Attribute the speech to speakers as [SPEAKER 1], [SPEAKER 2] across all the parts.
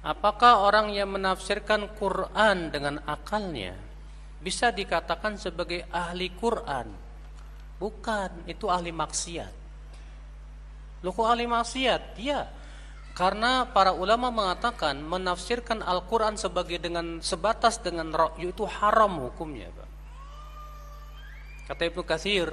[SPEAKER 1] Apakah orang yang menafsirkan Quran dengan akalnya bisa dikatakan sebagai ahli Quran? Bukan, itu ahli maksiat. Loh kok ahli maksiat? dia? Karena para ulama mengatakan menafsirkan Al-Qur'an sebagai dengan sebatas dengan ra'yu itu haram hukumnya, Kata Ibnu Kathir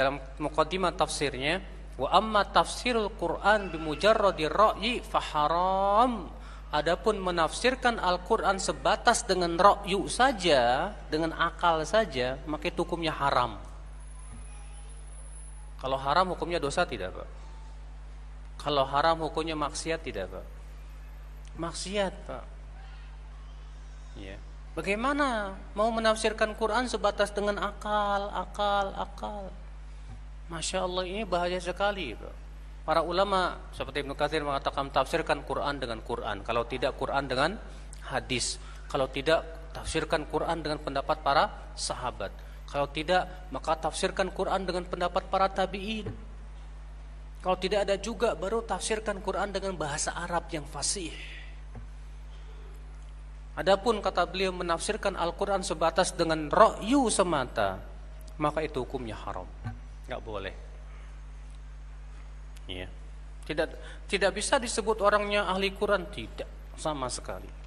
[SPEAKER 1] dalam mukaddimah tafsirnya, wa amma tafsirul Qur'an bimujarradi mujarradi ra'yi Adapun menafsirkan Al-Quran sebatas dengan rokyu saja, dengan akal saja, maka itu hukumnya haram. Kalau haram hukumnya dosa tidak Pak? Kalau haram hukumnya maksiat tidak Pak? Maksiat Pak. Ya. Bagaimana mau menafsirkan Quran sebatas dengan akal, akal, akal? Masya Allah ini bahaya sekali Pak. Para ulama seperti Ibnu Katsir mengatakan tafsirkan Quran dengan Quran, kalau tidak Quran dengan hadis, kalau tidak tafsirkan Quran dengan pendapat para sahabat. Kalau tidak, maka tafsirkan Quran dengan pendapat para tabi'in. Kalau tidak ada juga, baru tafsirkan Quran dengan bahasa Arab yang fasih. Adapun kata beliau menafsirkan Al-Quran sebatas dengan royu semata, maka itu hukumnya haram. Nggak boleh. Ya. Tidak tidak bisa disebut orangnya ahli Quran tidak sama sekali.